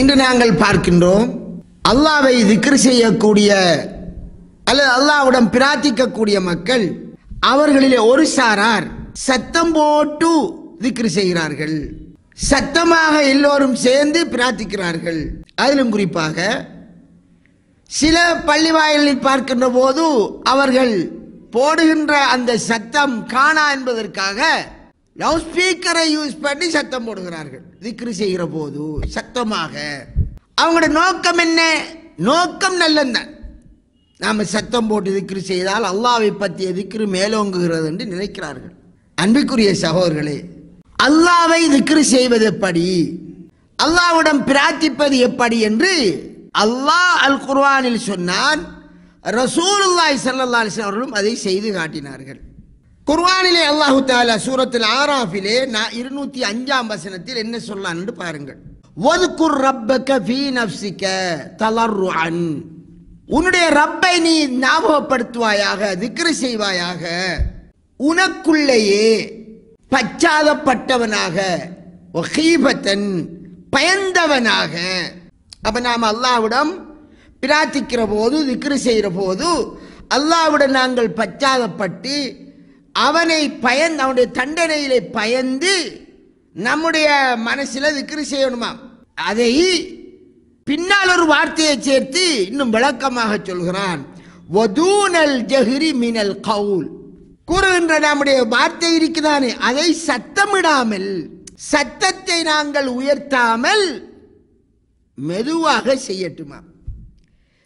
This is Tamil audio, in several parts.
இன்று நாங்கள் பார்க்கின்றோம் அல்லாவை திக்ரு செய்யக்கூடிய அல்லது அல்லாவிடம் பிரார்த்திக்கக்கூடிய மக்கள் அவர்களிலே ஒரு சாரார் சத்தம் போட்டு திக்ரு செய்கிறார்கள் சத்தமாக எல்லோரும் சேர்ந்து பிரார்த்திக்கிறார்கள் அதிலும் குறிப்பாக சில வாயிலில் பார்க்கின்ற போது அவர்கள் போடுகின்ற அந்த சத்தம் காணா என்பதற்காக லவுட் ஸ்பீக்கரை யூஸ் பண்ணி சத்தம் போடுகிறார்கள் திக்ரு செய்கிற போது சத்தமாக அவங்களோட நோக்கம் என்ன நோக்கம் நல்லந்தான் நாம் சத்தம் போட்டு திக்ரு செய்தால் அல்லாவை பற்றிய திக்ரு மேலோங்குகிறது என்று நினைக்கிறார்கள் அன்பிற்குரிய சகோதர்களே அல்லாவை திக்ரு செய்வது எப்படி அல்லாவிடம் பிரார்த்திப்பது எப்படி என்று அல்லாஹ் அல் குர்வானில் சொன்னான் ரசூல் சல்லா அவர்களும் அதை செய்து காட்டினார்கள் குர்வானிலே அல்லாஹு தாலா சூரத்தில் ஆராஃபிலே நான் இருநூத்தி அஞ்சாம் வசனத்தில் என்ன சொல்லான்னு பாருங்கள் ஒதுக்குர் ரப்பக ஃபீ நப்சிக்க தளர்ரு அன் உன்னுடைய ரப்பை நீ ஞாபகப்படுத்துவாயாக திக்ரு செய்வாயாக உனக்குள்ளேயே பச்சாதப்பட்டவனாக ஒஹீபத்தன் பயந்தவனாக அப்போ நாம் அல்லாவிடம் பிரார்த்திக்கிற போது திக்ரு செய்கிற போது அல்லாவிட நாங்கள் பச்சாதப்பட்டு அவனை பயந்து அவனுடைய தண்டனையிலே பயந்து நம்முடைய மனசில் விக்கிரி செய்யணுமா அதை பின்னால் ஒரு வார்த்தையை சேர்த்து இன்னும் விளக்கமாக சொல்கிறான் வதூனல் ஜஹிரி மினல் கவுல் கூறுகின்ற நம்முடைய வார்த்தை இருக்குதானே அதை சத்தமிடாமல் சத்தத்தை நாங்கள் உயர்த்தாமல் மெதுவாக செய்யட்டுமா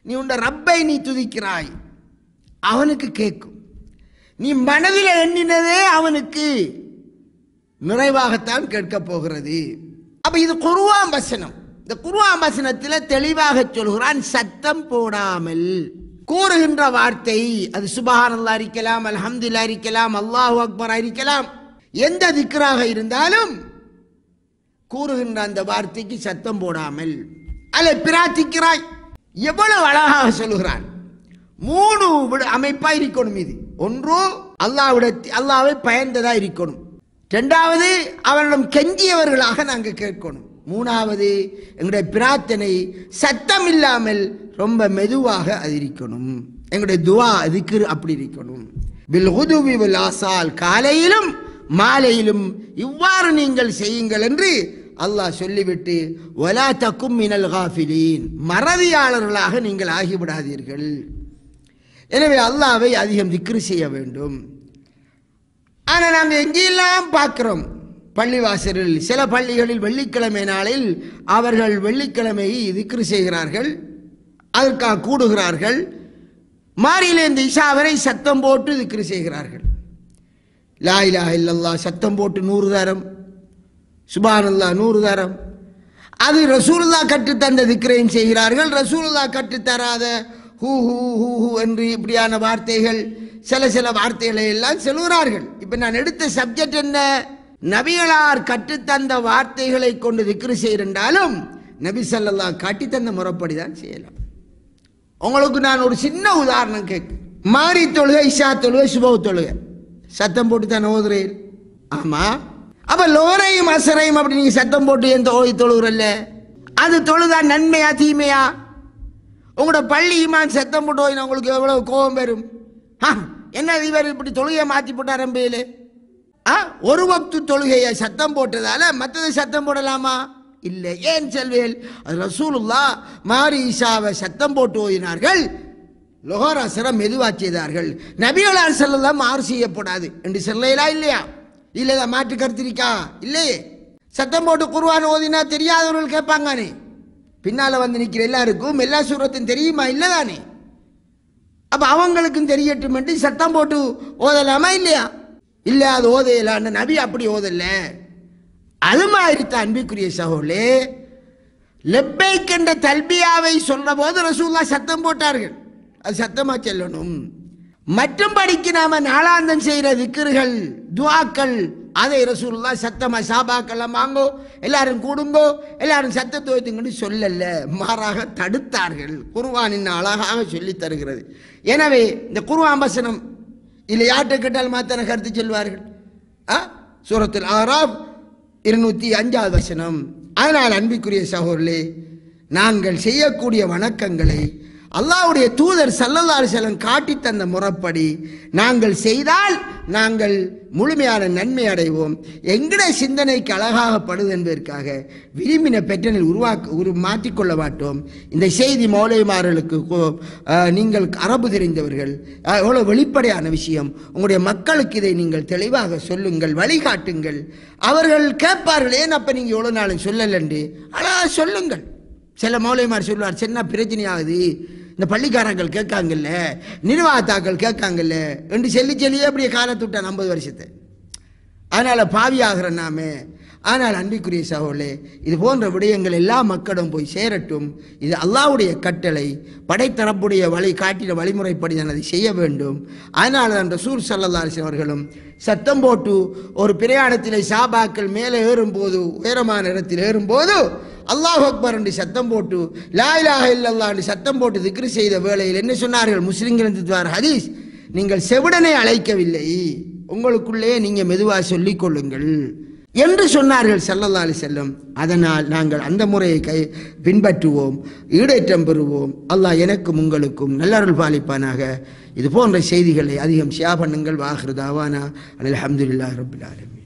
நீ உண்ட ரப்பை நீ துதிக்கிறாய் அவனுக்கு கேட்கும் நீ மனதில் எண்ணினதே அவனுக்கு நிறைவாகத்தான் கேட்கப் போகிறது அப்ப இது குருவாம் வசனம் இந்த குருவாம் வசனத்தில் தெளிவாக சொல்கிறான் சத்தம் போடாமல் கூறுகின்ற வார்த்தை அது சுபஹானல்லா அறிக்கலாம் அல்ஹம்துல்லா இருக்கலாம் அல்லாஹு அக்பர் இருக்கலாம் எந்த திக்கராக இருந்தாலும் கூறுகின்ற அந்த வார்த்தைக்கு சத்தம் போடாமல் அல்ல பிரார்த்திக்கிறாய் எவ்வளவு அழகாக சொல்லுகிறான் மூணு அமைப்பாக இருக்கணும் இது ஒன்று அல்லாவிட அல்லாவை பயந்ததா இருக்கணும் ரெண்டாவது அவனிடம் கெஞ்சியவர்களாக நாங்கள் கேட்கணும் மூணாவது எங்களுடைய பிரார்த்தனை சத்தம் இல்லாமல் ரொம்ப மெதுவாக அது இருக்கணும் எங்களுடைய துவா அதுக்கு அப்படி இருக்கணும் பில்குதுவி காலையிலும் மாலையிலும் இவ்வாறு நீங்கள் செய்யுங்கள் என்று அல்லாஹ் சொல்லிவிட்டு ஒலா தக்கும் மினல் காஃபிலீன் மறதியாளர்களாக நீங்கள் ஆகிவிடாதீர்கள் எனவே அல்லாவை அதிகம் திக்ரு செய்ய வேண்டும் ஆனால் நாங்கள் எங்கெல்லாம் பார்க்குறோம் பள்ளிவாசலில் சில பள்ளிகளில் வெள்ளிக்கிழமை நாளில் அவர்கள் வெள்ளிக்கிழமையை திக்ரு செய்கிறார்கள் அதற்காக கூடுகிறார்கள் இந்த இஷா வரை சத்தம் போட்டு திக்ரு செய்கிறார்கள் லாயிலா இல்லல்லா சத்தம் போட்டு நூறு தரம் சுபானல்லா நூறு தரம் அது ரசூல்லா கற்றுத்தந்த திக்ரையும் செய்கிறார்கள் ரசூல்லா கற்றுத்தராத ஹூ ஹூ ஹூ ஹூ என்று இப்படியான வார்த்தைகள் சில சில வார்த்தைகளை எல்லாம் சொல்கிறார்கள் இப்போ நான் எடுத்த சப்ஜெக்ட் என்ன நபிகளார் கற்றுத்தந்த வார்த்தைகளை கொண்டு திக்ரு செய்யறென்றாலும் நபி சல்லா காட்டித்தந்த முறைப்படி தான் செய்யலாம் உங்களுக்கு நான் ஒரு சின்ன உதாரணம் கேட்க மாறி தொழுகை இஷா தொழுக சுபவ தொழுக சத்தம் போட்டு தான் ஓதுறேன் ஆமாம் அப்ப லோரையும் அசரையும் அப்படி நீங்கள் சத்தம் போட்டு எந்த ஓய் தொழுகிறல்ல அது தொழுதா நன்மையா தீமையா உங்களோட பள்ளி ஈமான் செத்தம் போட்டு போயினா உங்களுக்கு எவ்வளோ கோபம் வரும் ஆ என்ன இவர் இப்படி தொழுகையை மாற்றி போட்டார் ரம்பையில் ஆ ஒரு வக்து தொழுகையை சத்தம் போட்டதால மற்றது சத்தம் போடலாமா இல்லை ஏன் செல்வேல் ரசூலுல்லா மாரிஷாவை சத்தம் போட்டு ஓயினார்கள் லொஹர் அசரம் மெதுவாக செய்தார்கள் மாறு செல்லாம் செய்யப்படாது என்று செல்லையிலா இல்லையா இல்லைதான் மாற்று கருத்திருக்கா இல்லையே சத்தம் போட்டு குருவான் ஓதினா தெரியாதவர்கள் கேட்பாங்கானே பின்னால் வந்து நிற்கிற எல்லாருக்கும் எல்லா சூரத்தும் தெரியுமா இல்லை தானே அப்போ அவங்களுக்கும் தெரியட்டும் என்று சத்தம் போட்டு ஓதலாமா இல்லையா இல்லை அது ஓதையிலான்னு நபி அப்படி ஓதல அது மாதிரி தான் அன்பிக்குரிய சகோலே லெப்பைக் என்ற தல்பியாவை சொன்ன போது ரசூல்லா சத்தம் போட்டார்கள் அது சத்தமாக செல்லணும் மற்றும் படிக்க நாம நாளாந்தம் செய்கிற விக்கிர்கள் துவாக்கள் அதை ரசூல்லா சத்தமாக சாபாக்கெல்லாம் வாங்கோ எல்லாரும் கூடுங்கோ எல்லாரும் சத்தத்தை வைத்துங்கன்னு சொல்லல மாறாக தடுத்தார்கள் குருவானின் அழகாக சொல்லி தருகிறது எனவே இந்த குருவான் வசனம் இல்லை யார்கிட்ட கேட்டால் மாத்திர கருத்து சொல்வார்கள் ஆ சூரத்தில் ஆறாம் இருநூற்றி அஞ்சாவது வசனம் அதனால் அன்பிக்குரிய சகோதரே நாங்கள் செய்யக்கூடிய வணக்கங்களை அல்லாவுடைய தூதர் சல்லல்லாறு செல்லம் காட்டி தந்த முறப்படி நாங்கள் செய்தால் நாங்கள் முழுமையான நன்மை அடைவோம் எங்கட சிந்தனைக்கு அழகாகப்படுது என்பதற்காக விரும்பின பெற்றனில் உருவாக்க உரு மாற்றிக்கொள்ள மாட்டோம் இந்த செய்தி மௌலைமார்களுக்கு நீங்கள் அரபு தெரிந்தவர்கள் எவ்வளோ வெளிப்படையான விஷயம் உங்களுடைய மக்களுக்கு இதை நீங்கள் தெளிவாக சொல்லுங்கள் வழிகாட்டுங்கள் அவர்கள் கேட்பார்கள் ஏன் அப்போ நீங்கள் எவ்வளோ நாளும் சொல்லலன்று அழகாக சொல்லுங்கள் சில மௌலிமார் சொல்லுவார் சின்ன பிரச்சனையாகுது இந்த பள்ளிக்காரங்கள் கேட்காங்கல்ல நிர்வாகத்தாக்கள் கேட்காங்கல்ல என்று சொல்லி செல்லியே அப்படியே காலத்துட்டான் ஐம்பது வருஷத்தை அதனால் பாவி ஆகிற நாமே ஆனால் அன்பிக்குரிய சகோலே இது போன்ற விடயங்கள் எல்லா மக்களும் போய் சேரட்டும் இது அல்லாவுடைய கட்டளை படைத்தரப்புடைய வழி காட்டின வழிமுறைப்படி நான் அதை செய்ய வேண்டும் அதனால் அந்த சூர் சல்லல்லாசி அவர்களும் சத்தம் போட்டு ஒரு பிரயாணத்திலே சாபாக்கள் மேலே ஏறும்போது உயரமான இடத்தில் ஏறும்போது அல்லாஹ் அக்பர் என்று சத்தம் போட்டு லாயிலாக இல்லல்லா என்று சத்தம் போட்டு திக்ரு செய்த வேளையில் என்ன சொன்னார்கள் முஸ்லிம்கள் என்று ஹதீஸ் நீங்கள் செவிடனை அழைக்கவில்லை உங்களுக்குள்ளேயே நீங்கள் மெதுவாக சொல்லிக் கொள்ளுங்கள் என்று சொன்னார்கள் செல்லல்லா அலி செல்லம் அதனால் நாங்கள் அந்த முறையை கை பின்பற்றுவோம் ஈடேற்றம் பெறுவோம் அல்லாஹ் எனக்கும் உங்களுக்கும் நல்லருள் பாலிப்பானாக இது போன்ற செய்திகளை அதிகம் ஷியா பண்ணுங்கள் வாஹிருதாவானா அலமதுல்லா ரபுல்லாலுமே